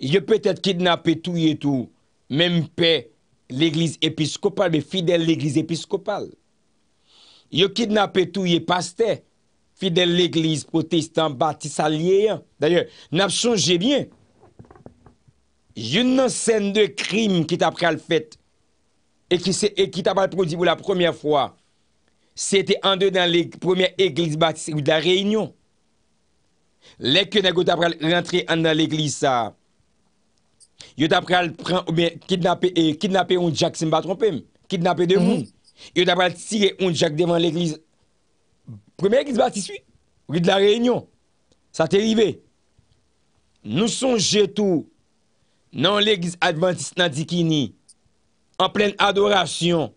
Yo peut-être kidnappé tout yé tout, même pas l'église épiscopale, mais fidèle l'église épiscopale. Yo kidnappé tout yé paste, fidèle l'église protestante-baptiste-alliéen. D'ailleurs, n'a changé bien. Yon n'a sènde crime ki ta pral fète e ki ta pral prodibou la premier fwa. Se te ande dans l'église premier église baptiste ou da réunion. Lèk yo n'a go ta pral rentré ande dans l'église sa Yo tap pral pran oubyen kidnapé oundjak eh, se mba trompèm. Kidnapé devoun. Mhm. Yo tap pral tire oundjak devan l'eglise. Proumen l'eglise batiswi. Ouvi de la reynyon. Sa te rive. Nou sonje tou nan l'eglise Adventiste nan dikini. An plen adorasyon.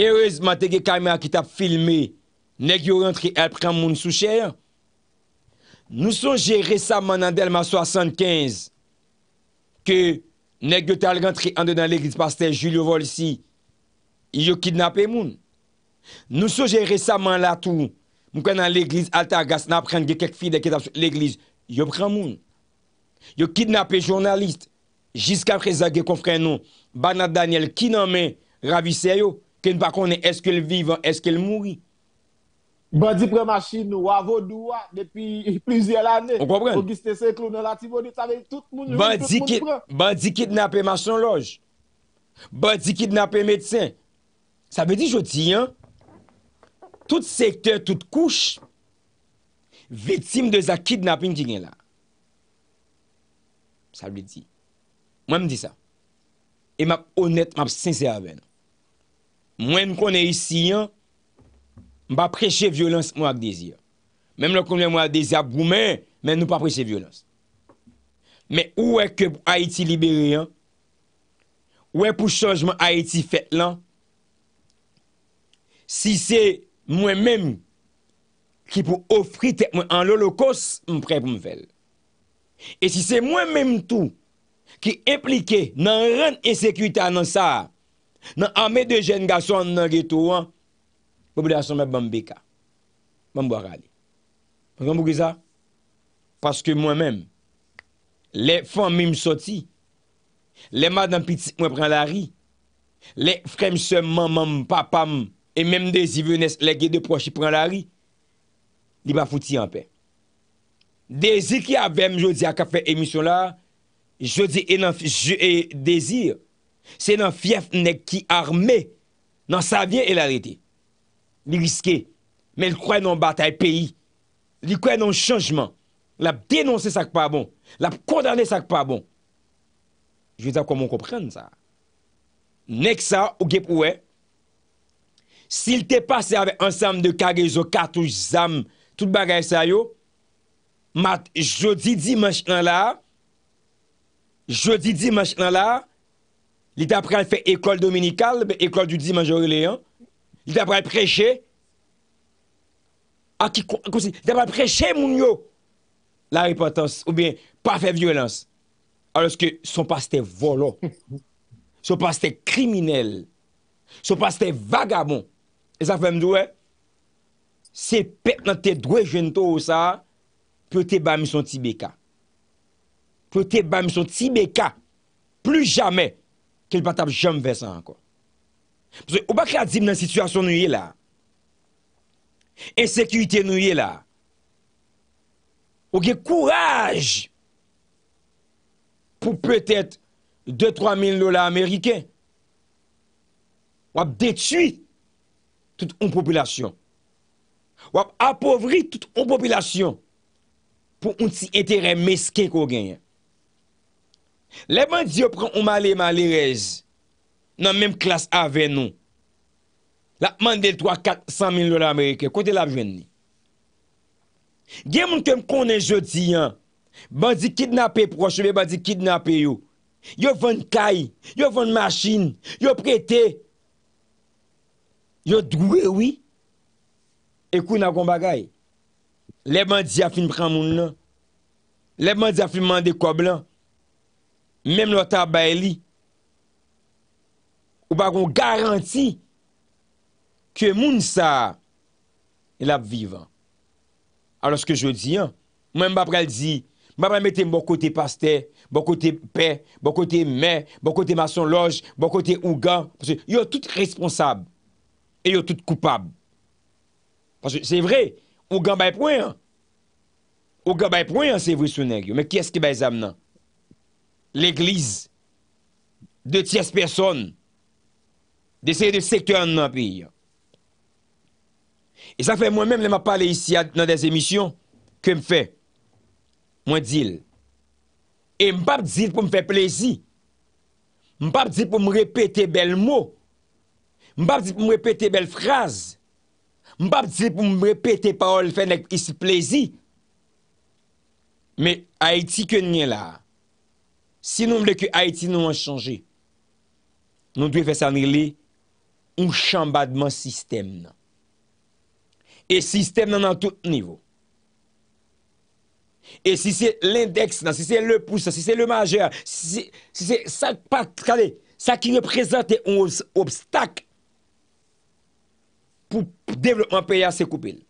Erez mantege kamera ki tap filmé. Nek yo rentri el pran moun sou chè. Nou sonje resabman nan delma 75. En 2015. que nèg yo tal rentré en l'église pasteur Julio Volsi, yo kidnappé moun. Nous soje récemment là tout, nous dans l'église Altagas n'a prendre quelques filles qui dans l'église, yo prend moun. Yo kidnappé journaliste jusqu'à présent que confrère nous Banat Daniel qui nan main ravissé yo, qui ne pas est-ce qu'il vivant, est-ce qu'il mourit. Badi prema chine wavou douwa Depi plizye l ane Badi kidnapen masyon loj Badi kidnapen medsen Sa be di joti yon Tout sektèr, tout kouch Vitim de za kidnapen ki gen la Sa be di Mwen mdi sa E map onèt, map sensè avèn Mwen mkonè isi yon m ba preche violans m wak dezir. Mem lò koum lè m wak dezir ap goumen, men nou pa preche violans. Men ou wè kèp Aiti Liberian, ou wè pou chanjman Aiti Fetlan, si se mwen menm ki pou ofri tek mwen an lolo kos, m prek pou m vel. E si se mwen menm tou ki implike nan ren esekwita nan sa, nan amè de jen gason nan getouan, Mwen bo gwa gade. Mwen gwa gade. Paske mwen menm. Le fwa mwen msoti. Le madan piti mwen pran la ri. Le fremse mwen mwen papam. E menm de zi venes le ge de prochi pran la ri. Li ba foti yon pe. De zi ki avem jodi a kafe emisyon la. Jodi e nan fi... Je e de zi. Se nan fief ne ki arme. Nan sa vye e la rete. Li riske, men li kwen nan batay peyi. Li kwen nan chanjman. Li ap denonse sak pa bon. Li ap kondane sak pa bon. Jwe zap koman komprende sa. Nek sa, ou gep ouwe. Sil te pase ave ansam de kage zo katouj zam, tout bagay sa yo, mat jodi di manch nan la, jodi di manch nan la, li tapre an fe ekol dominikal, be ekol di di manch nan la, Li dè pa preche moun yo la repotans ou bien pa fe vyoelans. Aloske son pa ste volon, son pa ste kriminel, son pa ste vagabon. E zafèm dwe, se pep nan te dwe jwento ou sa, pyo te ba misyon tibeka. Pyo te ba misyon tibeka, plu jame, ke l patap jom ve san anko. Ou ba kre adzim nan situasyon nou ye la Ensekirite nou ye la Ou gen kouraj Pou petet 2-3 mil lola ameriken Wap detui Tout ou population Wap apovri tout ou population Pou un ti etere meske kou gen Le man di yo pran ou male malirez nan menm klas ave nou. La mandel 3, 4, 100 mil lor Amerike, kote la vwen ni. Gen moun kem konen jodi yan, bandi kidnapè proche, be bandi kidnapè yo. Yo vwen kay, yo vwen maschin, yo prete, yo drou ewi. Ekou nan kon bagay, le bandi ya fin pran moun nan, le bandi ya fin mande kob lan, menm nou tabay li, menm nou tabay li, Ou bagon garanti, Kye moun sa, El ap vivan. Aloske jo di an, Mwen mbapre al di, Mbapre mette mbo kote paste, Mbo kote pe, Mbo kote me, Mbo kote mason loj, Mbo kote ungan, Yon tout responsab, E yon tout koupab. Pwase, se vre, Ungan bay pouen, Ungan bay pouen, se vre sou neg, Me kyeske bay zam nan? L'eglise, De tias personn, Desenye de sekte an nan priyo. E zafen mwen men mwen pale isi nan des emisyon, ke mwen fe, mwen dil. E mwen pape dil pou mwen fe plezi. Mwen pape dil pou mwen repete bel mwo. Mwen pape dil pou mwen repete bel fraz. Mwen pape dil pou mwen repete paol fe nek isi plezi. Me Haiti ke nye la. Si nou mwen ble ki Haiti nou an chanje, nou dwe fe sanri li, ou chanbadman sistem nan. E sistem nan an tout nivou. E si se l'indeks nan, si se le pousan, si se le majean, si se sa pat kade, sa ki ne prezante ou obstak pou devlopman peya se koupil.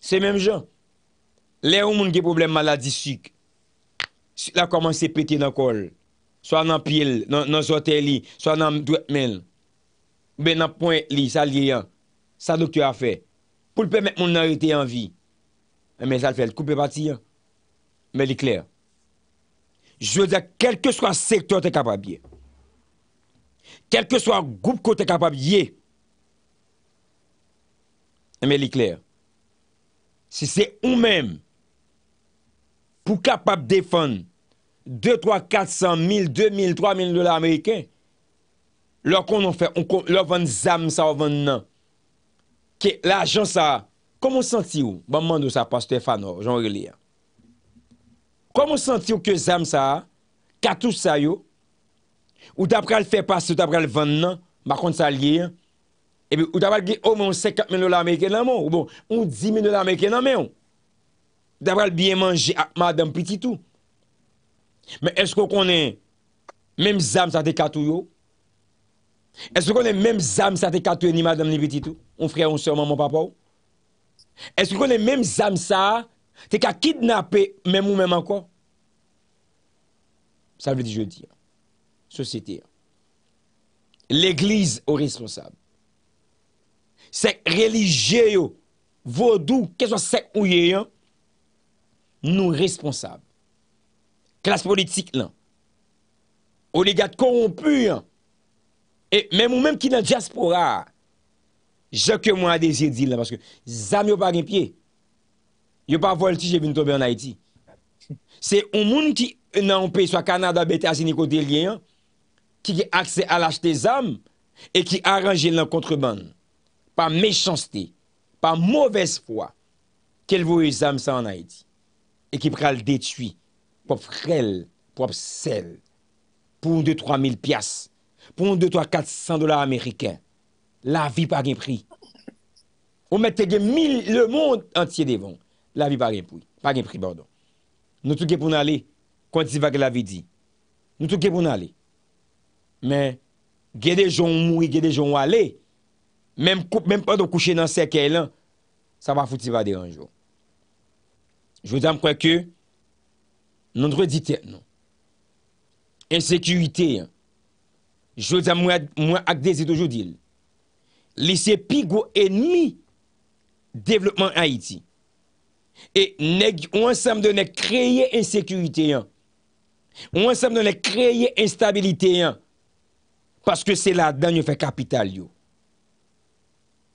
Se menm jan. Le ou moun ge problem maladi syk, la koman se peti nan kol, so anan pil, nan zote li, so anan dwet menn, Ben ap point li, sa liye yan, sa doke a fe, pou l pèmèk moun narete yon vi, men sa l fèl, kou pè pati yan, men li kler. Jwè dè, kelke swa sektor te kapab ye, kelke swa goup ko te kapab ye, men li kler, si se ou mèm pou kapab defon 2, 3, 400, 1,000, 2,000, 3,000 dola Ameriken, lor konon fe, lor van zam sa ou van nan, ke la jan sa, komon santi ou, ban mandou sa, pastou e fanou, joun relia, komon santi ou ke zam sa, katou sa yo, ou dabral fe pasou, dabral van nan, bakon sa liye, ebe, ou dabral ge, oh, ou moun sekat menou la meke nan moun, ou moun di menou la meke nan menou, dabral biye manje akma dan piti tou, men esko konen, menm zam sa de katou yo, E se konen menm zanm sa te katwe ni madan li biti tou? Ou frè ou se oman moun papa ou? E se konen menm zanm sa te kat kidnapè menm ou menm ankon? Sa vw di je di ya. So se di ya. L'eglize ou responsable. Sek religye yo. Vodou ke zo sek ou ye yon. Nou responsable. Klas politik lan. Oli gat korompu yon. Mèm ou mèm ki nan diaspora, jò ke mwen adesye di la, parce ke zam yo pa genpye, yo pa voel ti jè veni tobe an Haiti. Se ou moun ki nan oupe, swa Kanada bete asini kote liyen, ki ki akse alachte zam, e ki aranje lankontreban, pa mechansté, pa mouves fwa, ke lvo e zam sa an Haiti, e ki pral detui, pop frel, pop sel, pou 2-3 mil pias, pou 1, 2, 3, 400 dolar Ameriken, la vi pa gen pri. Ou mette gen 1000, le moun entye devon, la vi pa gen pri. Pa gen pri, bordo. Nou tou gen pou nale, kwen ti va gen la vi di. Nou tou gen pou nale. Men, gen de joun moui, gen de joun wale, menm pa do kouche nan sekeye lan, sa va fouti va de anjou. Jwè zanm kwen ke, nan drou ditè, nan drou ditè nan. Ensekuitè, an. Jodi a mwen akdezi do jodi il. Lise pigou enmi devlopman Haiti. E neg, ouan samde ne kreye ensekurite yon. Ouan samde ne kreye enstabilite yon. Paske se la dan yon fe kapital yo.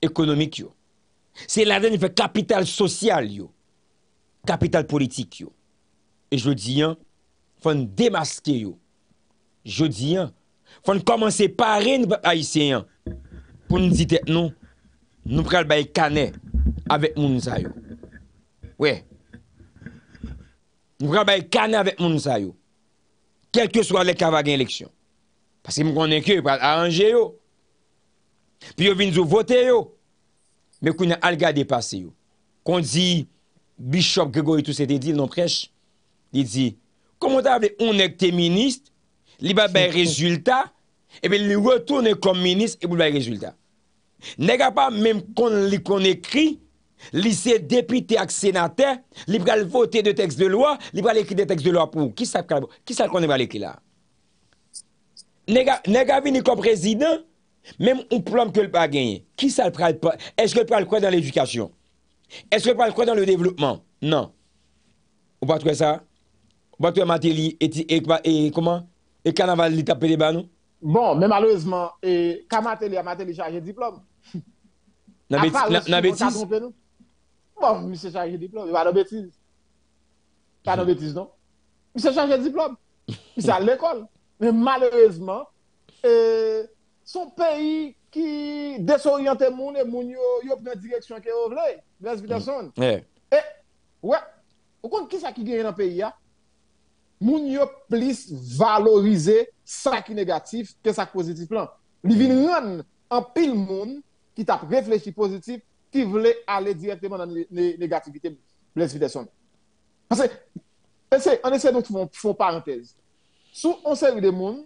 Ekonomik yo. Se la dan yon fe kapital sosyal yo. Kapital politik yo. E jodi yon, fwen demaske yo. Jodi yon, Fon koman se pare nou pa a isenyan, pou nou dite nou, nou pral bay kane avèk moun sa yo. Ouè. Nou pral bay kane avèk moun sa yo. Kèlke swa lèk ava gen lèksyon. Paske moun konnen kyo, yo pral aranje yo. Pi yo vin zou vote yo. Mè kou nè alga depase yo. Kon di, Bichop Gregor etou se te dil non prech, di di, komon table, ou nèk te ministre, li ba bay rezultat, ebe li wotoune kom menis, e bou bay rezultat. Nega pa, menm kon li kon ekri, li se depite ak senate, li pral vote de tekst de lwa, li pral ekri de tekst de lwa pou, ki sa pral, ki sa kon ne pral ekri la. Nega, nega vini kom prezident, menm ou plom ke l pa genye. Ki sa pral, eske pral kwa dan l edukasyon? Eske pral kwa dan l devlopman? Non. Nan. Ou pa twe sa? Ou pa twe matili, eti, eti, eti, eti, eti, eti, eti Et Carnaval, il tape les banons. Bon, mais malheureusement, et Kamateli a maté chargé diplôme. La bêtise Bon, monsieur chargé diplôme, pas de bêtise. Pas de bêtise, non Monsieur chargé diplôme. Monsieur à l'école. Mais malheureusement, son pays qui désorienté monde et qui yo, pris la direction que yo vle, les Peterson. Et, ouais, au compte qui ça qui gagne dans le pays, hein? moun plus valoriser ce qui est négatif que ça positif là. Li a un en pile monde qui t'a réfléchi positif, qui voulait aller directement dans les négativités de son. Parce que on essaie donc font parenthèse. Sous on série de monde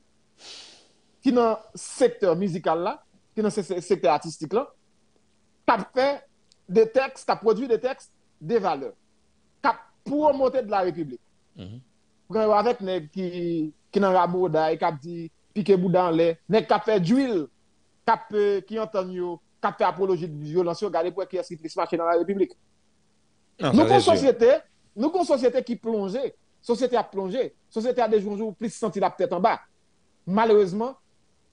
qui dans secteur musical là, qui dans secteur artistique là, fait des textes, t'a produit des textes, des valeurs, pour promoté de la République. Mm-hmm. On avec les gens qui dans pas de mots, qui ont dit piquer bout dans les, qui ont fait d'huile, qui ont fait apologie apologies de violence, qui ont qui pour ce qui est dans la République. Ah, nous avons une société qui plongeait, société à plonger, société à des jours où plus sentit la tête en bas. Malheureusement,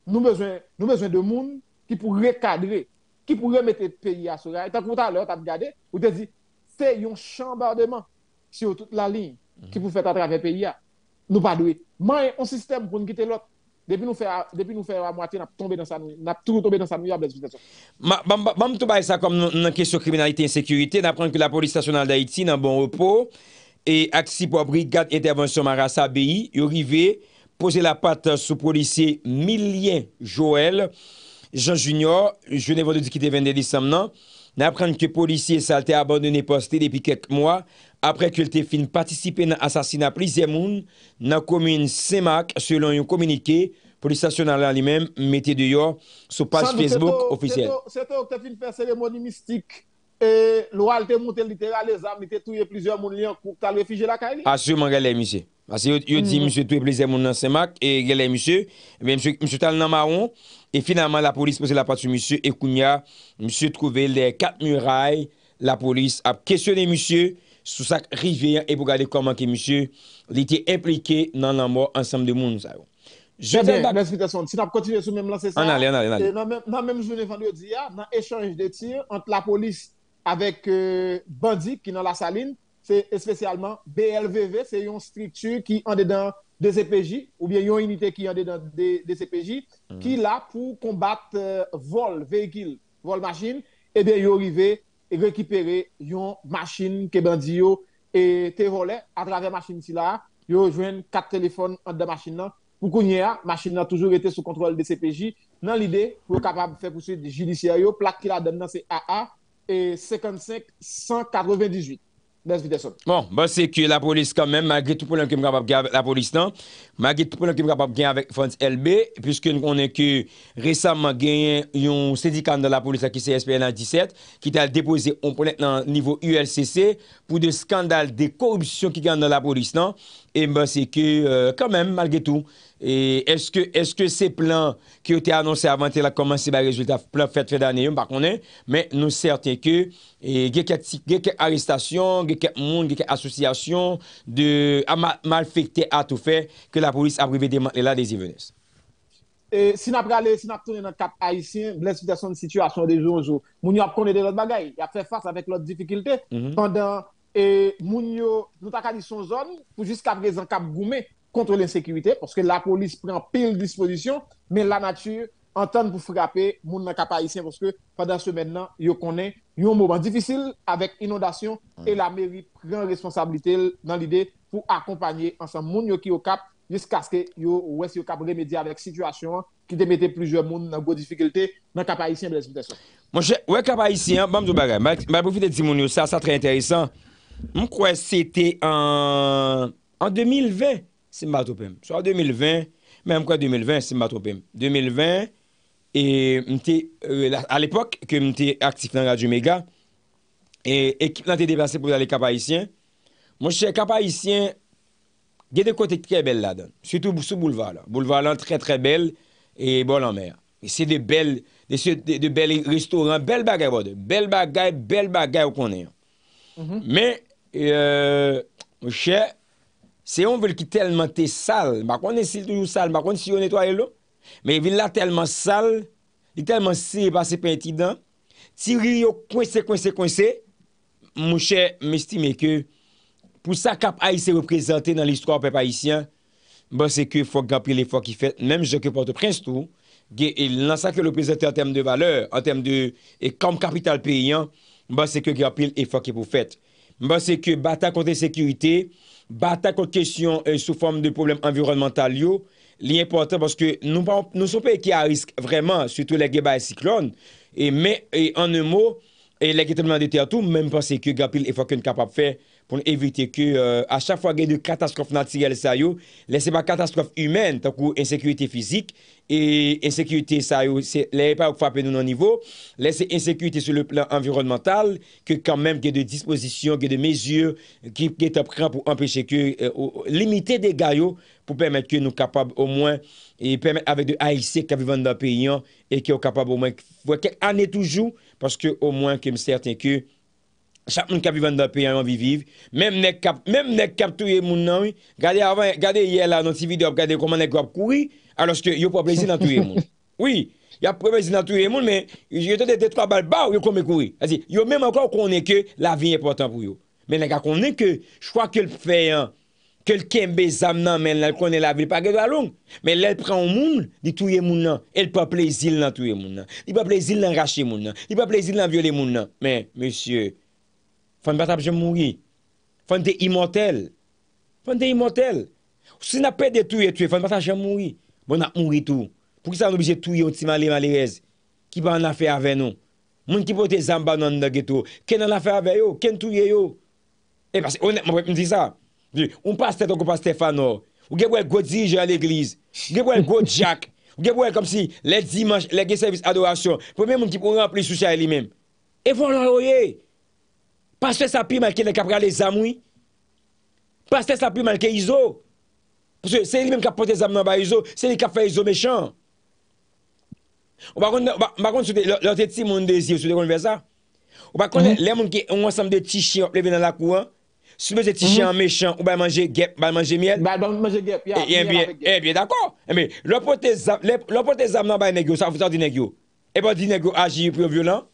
nous avons besoin de monde qui pourrait recadrer, qui pourrait remettre le pays à sa Et tant que vous regarder, vous avez dit, c'est un chambardement sur toute la ligne. ki pou fète atrave peyi ya, nou pa dwe. Man, yon sistem pou n'kite lot, depi nou fè a moati, nap tou tombe dans sa nouyab, nan tout sa sou. Mam tou ba e sa kom nan kesyon kriminalite insekurite, nan pranke la polis stational da Iti nan bon opo, e aksi pou abrigat intervensyon maras a beyi, yon rive, pose la pat sou polisye Milyen Joël, Jean Junior, joun evo de di kite vende disam nan, nan pranke polisye sa te abandone poste depi ket mwa, apre kwen te fin patisipe nan asasina prizè moun nan komine Semak, selon yon komunike, polisasyon nan li men mette deyo sou page Facebook ofisyel. Sato kwen te fin fè seremoni mistik, lwa lte moun te litera le zami te touye prizè moun li an kouk talwe fije la kanyi? Asi yon man gale monsye. Asi yon di monsye touye prizè moun nan Semak, gale monsye, monsye tal nan maron, e finaman la polis pose la pati monsye, e kounya monsye trove le kat murae, la polis ap kesyone monsye, sous sa rivière et pour regarder comment que monsieur était impliqué dans la mort ensemble de monde. je eh Bak... L'explikasyon, si on continue sur même lancé c'est sa, ça, Dans même même même de vendredi, ah, dans échange de tirs Entre la police avec euh, bandits qui est dans la saline, C'est spécialement BLVV, C'est une structure qui en dedans de CPJ, e ou bien une unité qui est dedans Des de CPJ, e mm. est là pour combattre euh, vol véhicule, vol machine Et bien ben est arrivé récupérer une machine qui bandi yo et te à travers machine si la yo quatre téléphones en de machine là pour la machine a toujours été sous contrôle de CPJ dans l'idée pour capable faire poursuite judiciaire yo plaque qui la donne c'est AA et 55 198 Bon, ben c'est que la police quand même, malgré tout problème qui est capable avec la police, non, malgré tout problème que est capable gagner avec France LB, puisque nous connaissons que récemment gagné un syndicat de la police qui c'est SPN 17, qui a déposé un problème au niveau ULCC pour des scandales de corruption qui gagnent dans la police, non, et ben c'est que euh, quand même, malgré tout, E eske se plan ki ou te anonsè avantè la komanse ba rezultat plan fèt fèt danè yon pa konè, men nou sèrte ke e, ge kèk arrestasyon, ge kèk moun, ge kèk asosyasyon, de a mal fèt te atou fè ke la polis aprive de la de zi vènes. E, sin ap gale, sin ap tonè nan kap haisyen, blens fèt ason de situasyon de zonjou, moun yo ap konè de lot bagay, ap fèt fès avèk lot difikilte, kanda mhm. e, moun yo nou takani son zonjou pou jis kap rezen kap goumè, contre l'insécurité, parce que la police prend pile disposition, mais la nature entend vous frapper moun pas haïtien parce que pendant ce maintenant, yo connaît un moment difficile avec inondation mm. et la mairie prend responsabilité dans l'idée pour accompagner ensemble moun yo qui au cap jusqu'à ce que yo ouest yo cap remédier avec situation qui te mettait plusieurs moun dans gros difficulté dans cap haïtien de l'exploitation. Mon cher, ouais cap haïtien, bam do bagay. M'a profiter de moun ça, ça très intéressant. Je crois que c'était en en 2020 Simba Tropem. So euh, a 2020, mèm kwa 2020, Simba Tropem. 2020, e mte, a l'epok, ke mte aktif nan Radio Mega, e ekip nan te depase pou zale Kapa Isyan, mwen chè Kapa Isyan, gè de kote kè bel ladan. Soutou sou boulevalan. Boulevalan trè trè bel, e bol an mèr. E se de bel, de bel restaurant, bel bagay vode. Bel bagay, bel bagay ou konè. Mè, mm-hmm. mwen euh, chè, mwen chè, Se yon vel ki telman te sal, ba konen si toujou sal, ba konen si yon netwaye loun, me yon vel la telman sal, yon telman si yon base peinti dan, ti riyo kwense kwense kwense, mouche mestime ke pou sa kap ay se reprezenten nan l'histoire pepe ayisyen, ba bon, se ke fok gampil e fok ki fet, menm e e, bon, se ke pote prens tou, gen lan sa ke loprezenten an temm de valeur, an temm de, e kom kapital peyyan, ba se ke gampil e fok ki pou fet. Mwen se ke bata konten sekurite, bata konten kesyon eh, sou form de problem environnemental yo, li importan paske nou sou pe ki a risk vreman, sutou la geba e siklon, men en nou mou, la geba de te atou, men mwen se ke Gapil e fokan kapap fe. pou nou evite ke a chak fwa gen nou katastrof nan tigal sa yo, lese pa katastrof imen, tan kou ensekwite fizik, ensekwite sa yo, lese ensekwite sou le plan environnemental, ke kan menm gen de disposisyon, gen de mezyur, gen te pran pou empeshe ke, limite de gayo, pou pwemet ke nou kapab, ou mwen, e pwemet avek de AIC, ke vivan nan peyon, e ke ou kapab ou mwen, fwa kek ane toujou, paske ou mwen ke mserten ke, chak moun kapi vanda pe yon vi viv, mèm nèk kap, mèm nèk kap touye moun nan, gade avan, gade yè la noti videop, gade koman nèk wap kouri, aloske yon pou plezi nan touye moun. Oui, yon pou plezi nan touye moun, men, yon tante de 3 balbao, yon kome kouri. Yon mèm akor konen ke, la vi yon portan pou yon. Mèm nèk akor konen ke, jkwa ke l fey an, ke l kembe zam nan men, l konen la vi, pa ge galon, men lèl pran moun, di touye moun nan, el pou plezi lan touye moun nan, Fande bat ap jèm mouri. Fande imotel. Fande imotel. Ou si na pe de touye touye, fande bat ap jèm mouri. Bo nan mouri tou. Pou ki sa an obize touye yon ti mali mali rez. Ki ba an la fe ave nou. Moun ki pou te zamba nan nda getou. Ken an la fe ave yo? Ken touye yo? E basi, ou ne mwen di sa. Ou pas te to, ou pas te fan nou. Ou gen wèl go dijen al eglise. Ou gen wèl go jack. Ou gen wèl kom si le dimanche, le gen servis adorasyon. Pou men moun ki pou wèl an pli souchay li men. E fon loroye. Pas se se api manke le kap kare mhm. mhm. eh, eh eh le zamwi. Pas se se api manke izo. Se li menm kap pote zam nan bay izo, se li kap fay izo mechand. Ou bakon, bakon sou de, lor te ti moun dezi ou sou de konversa. Ou bakon, le moun ki, ou an sam de ti chan, le venan la kouan. Sou te moun se ti chan mechand, ou bay manje gep, bay manje miet. Bay manje gep, ya. E, e, e, e, dako. E, me, lor pote zam nan bay negyo, sa voutan di negyo. E, ba di negyo, aji yu pre violent.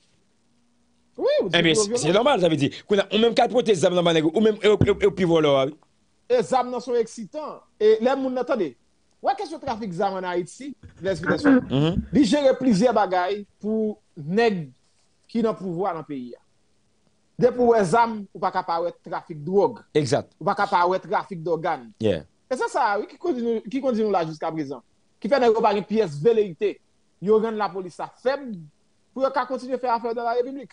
Oui, eh c'est normal, j'avais dit. dire. a même quatre protéger zam dans ou même au pivot là. Les zam sont excitants et les gens, attendez. Ouais, qu'est-ce que le trafic zam en Haïti les gens, Ils gèrent plusieurs bagailles pour nèg qui n'ont pouvoir dans le pays. Dès pour les zam ou pas capable trafic de drogue. Exact. Ou pas capable trafic d'organes. Et ça ça qui continue qui continue là jusqu'à présent. Qui fait nèg pas une pièce vérité. Yo la police faible pour qu'elle continue à faire affaire dans la République.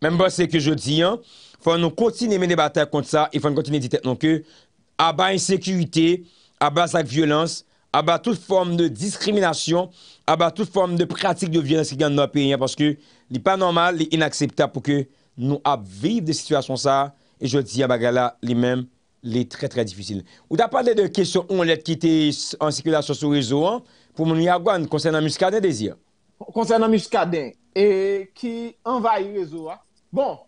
Mem ba se ke jo diyan, fwa nou kontine men debata kont sa, e fwa nou kontine di tenon ke, aba insekurite, aba sak vyolans, aba tout form de diskriminasyon, aba tout form de pratik de vyolans ki gande nou apenye, paske li pa normal, li inaksepta pou ke nou apvive de situasyon sa, e jo diyan bagala li men, li tre tre difisil. Ou da pa de de kesyon ou an let ki te ansekurite sa sou rezo an, pou moun ya gwan, konsen an muskaden de zi an? Konsen an muskaden, e ki anvaye rezo an, Bon,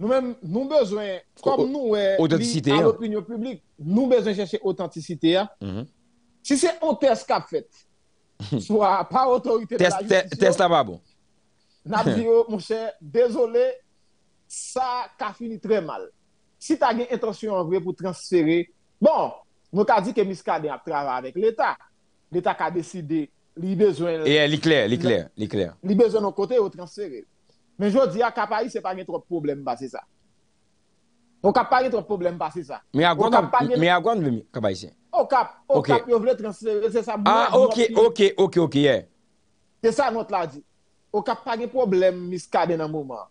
nou men, nou bezwen, kom nou we eh, li an opinyon publik, nou bezwen chèche autentisite ya. Mm-hmm. Si se an test ka fèt, swa pa autorite de la justisyon, Test la va bon. Nap diyo, monsè, dezolé, sa ka fini tre mal. Si ta gen intonsyon an vwe pou transfere, bon, nou ka di ke miska de ap trava anek l'Etat. L'Etat ka deside li bezwen... E, eh, li kler, li kler, li kler. Li bezwen an kote ou transfere. Menjou di a kapayise pa gen trot problem ba se sa. Ou kapayise trot problem ba se sa. Me agwa nvemi kapayise? Ou kap, ou kap yo vle transferese sa. Ah, ok, ok, ok, ok, yeah. Se sa not la di. Ou kap page problem miskade nan mouman.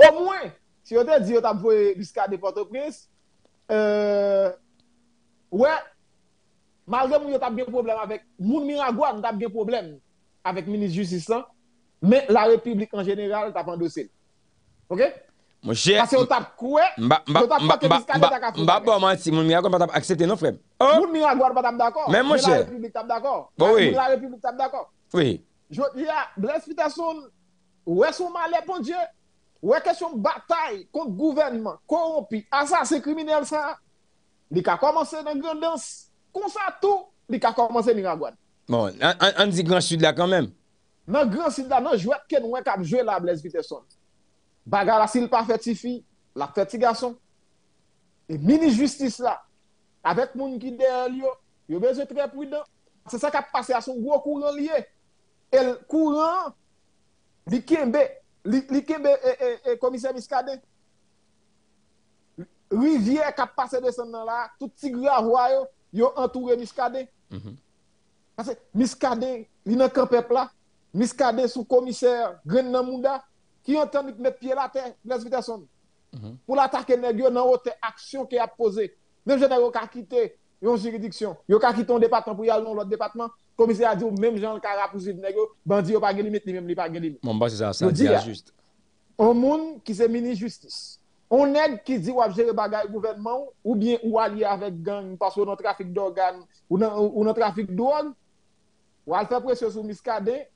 Ou mwen, si yo te di yo tap vwe miskade fotopris, eee, euh, wè, malde mwen yo tap gen problem avek, moun mwen agwa nou tap gen problem avek mini-justisan, Men la republik an jeneral tap an dosel Ok? Mwen chè Mwen pap ou mwen aci moun miagwan pa tap aksepte nou frem Mwen miagwan pa tap d'akor Mwen la republik tap d'akor Mwen la republik tap d'akor Mwen kesyon batay Kont gouvernement Koropi Asa se krimine l sa Li ka komanse nin gran dans Kon sa tou Li ka komanse ni nagwan An zi gran chid la kwen men Nan grand sida la, nan jwet ken mwen kap jouer la Blaise Peterson. Baga la sil pa feti fi, la feti gason. E mini justice la, avec moun ki del yo, yo beze tre prudan. Se sa kap pase a son gwo kouran liye. El kouran li kembe, li, li kembe et commissaire e, e, e rivière miskade. a kap pase de nan la, tout tigre avwa yo, yo entoure miskade. Mm -hmm. Pase miskade, li nan Miskade sous commissaire, Grenna qui entendit mettre pied la terre, les mhm. Pour l'attaquer, dans haute action qui a posé. Même gens qui ont quitté une juridiction, ils ont quitté un département pour y aller dans l'autre département. Le commissaire a dit, même gens qui ont département, les bandits pas de limite, même pas de limite. Mon bas, c'est ça, ça dit juste. Un monde qui c'est mini-justice. On aide qui dit ou gérer bagaille gouvernement ou bien ou allié avec gang parce qu'on a trafic d'organes ou un trafic drogue, Ou va faire pression sur Miskade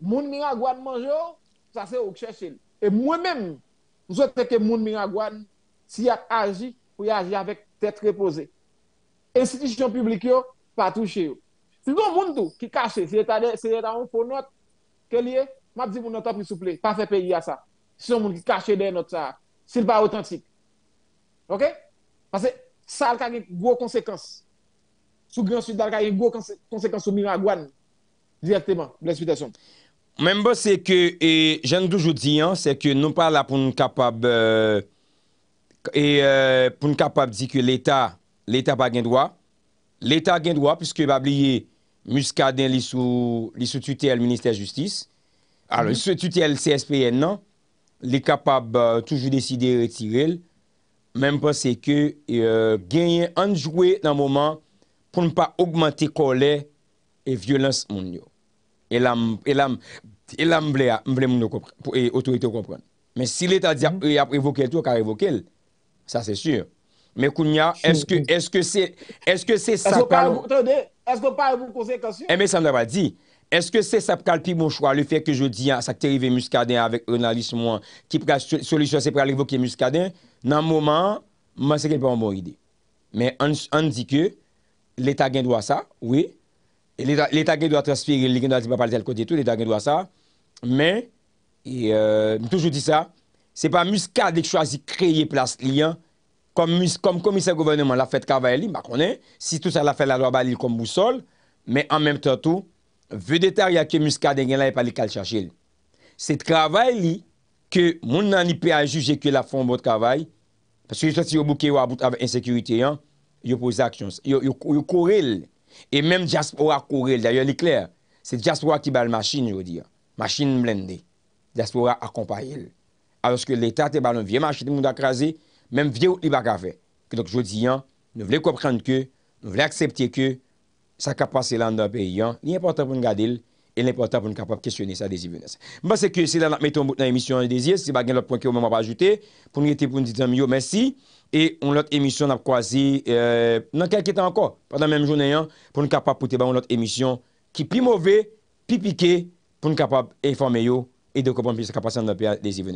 moun miraguane mangeo, ça c'est au chercher. Et moi-même, je souhaite que moun miraguane s'il a agi, pour agir avec tête reposée. Institution publique, pas touché. Si vous avez monde qui cache, c'est dans une faux note, que lié, je dis que vous plus souple, pas fait pays à ça. Si vous qui cache derrière notes, ça, c'est pas authentique. OK? Parce que ça a une grosse conséquence. Sous Grand Sud, ça a une grosse conséquence sur Miragouane, directement, l'explication. Men bo se ke, e, jen doujou di an, se ke nou pa la pou nou kapab, e, e, pou nou kapab di ke l'Etat, l'Etat pa gen dwa, l'Etat gen dwa, piske bab liye Muska den li sou tutel Ministèr Justice, li sou tutel CSPN nan, li kapab euh, toujou deside retirel, men bo se ke genyen anjouwe nan mouman pou nou pa augmante kolè e violans moun yo. E la m blè moun nou kompre, e otorite ou kompre. Men si l'Etat di mm-hmm. ap evoke l tou, ka evoke l, sa se sur. Men kounya, eske se sa pral... Eske se sa pral pi moun chwa, le fèk ke jodi sa kterive muskaden avèk Ronaldis moun, ki pral solisyon se pral evoke muskaden, nan mouman, man se gen pou an bon ide. Men an di ke, l'Etat gen dwa sa, ouye, Et l'Etat gen do a transfiri, l'Etat gen do a sa, men, m toujou di sa, se pa muska dek chwazi kreye plas liyan, kom komisè gouvernement la fèd kavay li, si tout sa la fèd la lwa balil kom bousol, men an menm tèr tou, vèd etèr ya kwe muska dek gen la e pali kal chajil. Se kavay li, ke moun nan li pe a juje kwe la fon bote kavay, paswè yon sou si yo bouke yo a bout av ensekurite, yo pose aksyon, yo korel, E menm diaspora koure, d'ayon li kler, se diaspora ki bal masin, jodi, masin mblende, diaspora akompaye, aloske l'Etat te bal un vie masin moun akraze, menm vie wot li baka fe. Kedok jodi yon, nou vle koprante ke, nou vle aksepte ke, sa kapas se landan pe yon, li importan pou nou gade l, e li importan pou nou kapap kisyone sa desi venese. Mba se ke se lan ap meton bout nan emisyon an desi, se ba gen lop point ki ou mwen wap ajoute, pou nou yeti pou nou ditan miyo, mersi. e on lot emisyon ap kwa zi euh, nan kelkite anko, padan menm jounen yon pou nou kapap pote ba yon lot emisyon ki pi mouve, pi pike pou nou kapap e fwa meyo e dekupan pi se kapasyan nan pi a dezivene.